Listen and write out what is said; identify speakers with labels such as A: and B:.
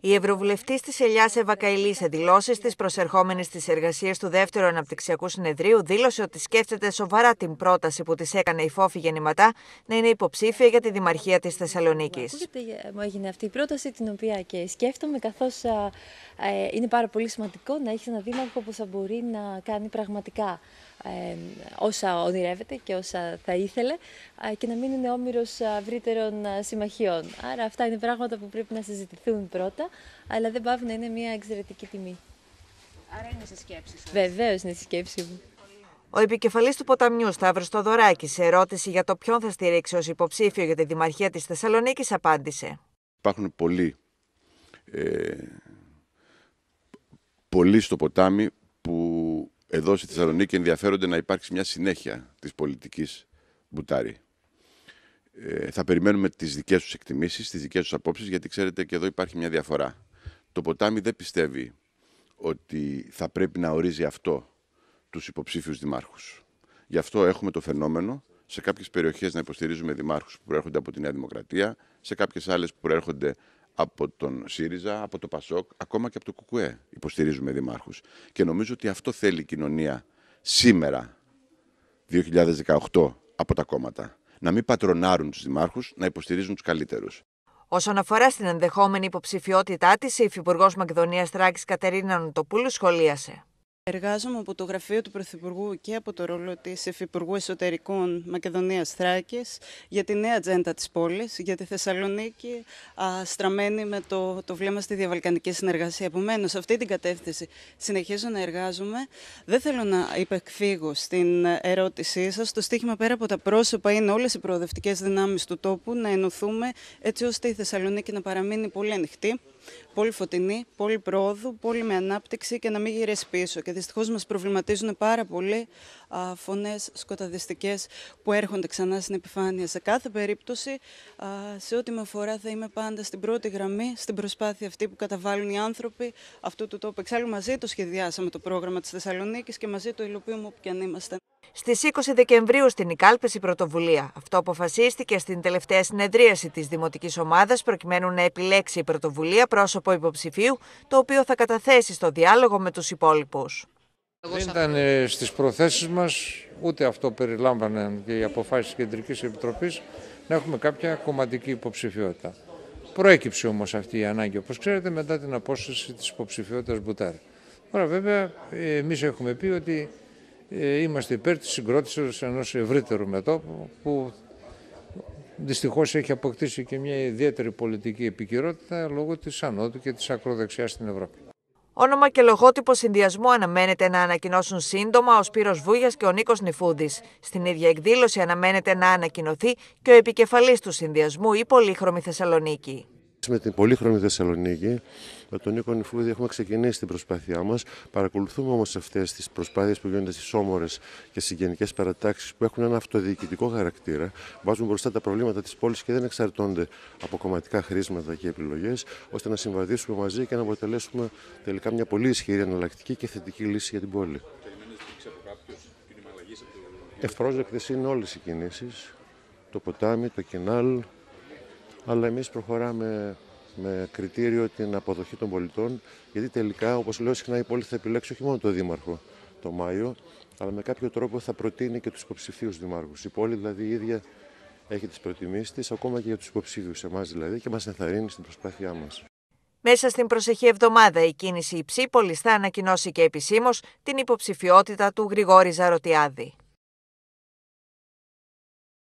A: Η Ευρωβουλευτής της Ελιά Ευακαηλή, σε δηλώσει τη προσερχόμενης της εργασίας του δεύτερου αναπτυξιακού συνεδρίου, δήλωσε ότι σκέφτεται σοβαρά την πρόταση που της έκανε η Φόφη Γεννηματά να είναι υποψήφια για τη Δημαρχία της Θεσσαλονίκης. Ε, μου έγινε αυτή η πρόταση, την οποία και σκέφτομαι, καθώς ε, είναι πάρα πολύ σημαντικό να έχεις ένα δήμαρχο που θα μπορεί να κάνει πραγματικά όσα ονειρεύεται και όσα θα ήθελε και να μην είναι όμοιρος ευρύτερων συμμαχιών. Άρα αυτά είναι πράγματα που πρέπει να συζητηθούν πρώτα, αλλά δεν πάβουν να είναι μια εξαιρετική τιμή. Άρα είναι σε σκέψη σας. Βεβαίως είναι σε σκέψη μου. Ο επικεφαλής του ποταμιού Σταύρος Στοδωράκης σε ερώτηση για το ποιον θα στηρίξει ως υποψήφιο για τη Δημαρχία της Θεσσαλονίκης απάντησε.
B: Υπάρχουν πολλοί, ε, πολλοί στο ποτάμι εδώ στη Θεσσαλονίκη ενδιαφέρονται να υπάρξει μια συνέχεια της πολιτικής Μπουτάρη. Ε, θα περιμένουμε τις δικές τους εκτιμήσεις, τις δικές τους απόψεις, γιατί ξέρετε και εδώ υπάρχει μια διαφορά. Το ποτάμι δεν πιστεύει ότι θα πρέπει να ορίζει αυτό τους υποψήφιους δημάρχους. Γι' αυτό έχουμε το φαινόμενο σε κάποιες περιοχές να υποστηρίζουμε δημάρχους που προέρχονται από τη Νέα Δημοκρατία, σε κάποιες άλλες που προέρχονται από τον ΣΥΡΙΖΑ, από το ΠΑΣΟΚ, ακόμα και από το ΚΚΕ υποστηρίζουμε δημάρχους. Και νομίζω ότι αυτό θέλει η κοινωνία σήμερα, 2018, από τα κόμματα. Να μην πατρονάρουν τους δημάρχους, να υποστηρίζουν τους καλύτερους.
A: Όσον αφορά στην ενδεχόμενη υποψηφιότητά της, η Υφυπουργός Μακεδονίας Τράκης Κατερίνα Νοτοπούλου σχολίασε.
C: Εργάζομαι από το γραφείο του Πρωθυπουργού και από το ρόλο της Υφυπουργού Εσωτερικών Μακεδονίας Θράκης για τη νέα ατζέντα της πόλης, για τη Θεσσαλονίκη, α, στραμμένη με το, το βλέμμα στη διαβαλκανική συνεργασία. Επομένως, σε αυτή την κατεύθυνση συνεχίζω να εργάζομαι. Δεν θέλω να υπεκφύγω στην ερώτησή σας. Το στίχημα πέρα από τα πρόσωπα είναι όλες οι προοδευτικές δυνάμεις του τόπου να ενωθούμε έτσι ώστε η Θεσσαλονίκη να παραμείνει πολύ ανοιχτή. Πολύ φωτεινή, πολύ πρόοδου, πολύ με ανάπτυξη και να μην γυρίσει πίσω. Και δυστυχώς μας προβληματίζουν πάρα πολύ φωνές σκοταδιστικές που έρχονται ξανά στην επιφάνεια. Σε κάθε περίπτωση, α, σε ό,τι με αφορά, θα είμαι πάντα στην πρώτη γραμμή, στην προσπάθεια αυτή που καταβάλουν οι άνθρωποι αυτού του τόπου. Εξάλλου, μαζί το σχεδιάσαμε το
A: πρόγραμμα της Θεσσαλονίκης και μαζί το υλοποιούμε
C: όπου και αν είμαστε.
A: Στις 20 Δεκεμβρίου στην Ικάλπεση Πρωτοβουλία. Αυτό αποφασίστηκε στην τελευταία συνεδρίαση της Δημοτικής Ομάδας προκειμένου να επιλέξει η Πρωτοβουλία πρόσωπο υποψηφίου, το οποίο θα καταθέσει στο διάλογο με τους υπόλοιπους.
D: Δεν ήταν ε, στις προθέσεις μας, ούτε αυτό περιλάμβαναν και οι αποφάσεις της Κεντρικής Επιτροπής, να έχουμε κάποια κομματική υποψηφιότητα. Προέκυψε όμως αυτή η ανάγκη, όπως ξέρετε, μετά την απόσταση της υποψηφιότητας Μπουτάρ. Τώρα, βέβαια, εμείς έχουμε πει ότι ε, είμαστε υπέρ της συγκρότησης ενός ευρύτερου μετώπου που δυστυχώς έχει αποκτήσει και μια ιδιαίτερη πολιτική επικυρότητα λόγω της ανώτου και της ακροδεξιάς στην Ευρώπη. Όνομα
A: και λογότυπο συνδυασμού αναμένεται να ανακοινώσουν σύντομα ο Σπύρος Βούγιας και ο Νίκος Νιφούδης. Στην ίδια εκδήλωση αναμένεται να ανακοινωθεί και ο επικεφαλής του συνδυασμού η Πολύχρωμη Θεσσαλονίκη
E: με την πολύχρονη Θεσσαλονίκη, με τον Νίκο Νιφούδη έχουμε ξεκινήσει την προσπάθειά μας. Παρακολουθούμε όμως αυτές τις προσπάθειες που γίνονται στις όμορες και συγγενικέ παρατάξεις που έχουν ένα αυτοδιοικητικό χαρακτήρα. Βάζουν μπροστά τα προβλήματα της πόλης και δεν εξαρτώνται από κομματικά χρήσματα και επιλογές, ώστε να συμβαδίσουμε μαζί και να αποτελέσουμε τελικά μια πολύ ισχυρή εναλλακτική και θετική λύση για την πόλη. Ευπρόσδεκτες είναι όλες οι κινήσεις. Το ποτάμι, το κενάλ, αλλά εμείς προχωράμε με κριτήριο την αποδοχή των πολιτών, γιατί τελικά, όπως λέω συχνά, η πόλη θα επιλέξει όχι μόνο τον Δήμαρχο το Μάιο, αλλά με κάποιο τρόπο θα προτείνει και τους υποψηφίους δημάρχους. Η πόλη δηλαδή η ίδια έχει τις προτιμήσεις της, ακόμα και για τους υποψήφιους εμάς δηλαδή, και μας ενθαρρύνει στην προσπάθειά μας.
A: Μέσα στην προσεχή εβδομάδα η κίνηση Υψήπολη θα ανακοινώσει και επισήμως την υποψηφιότητα του Γρηγόρη Ζαρωτιάδη.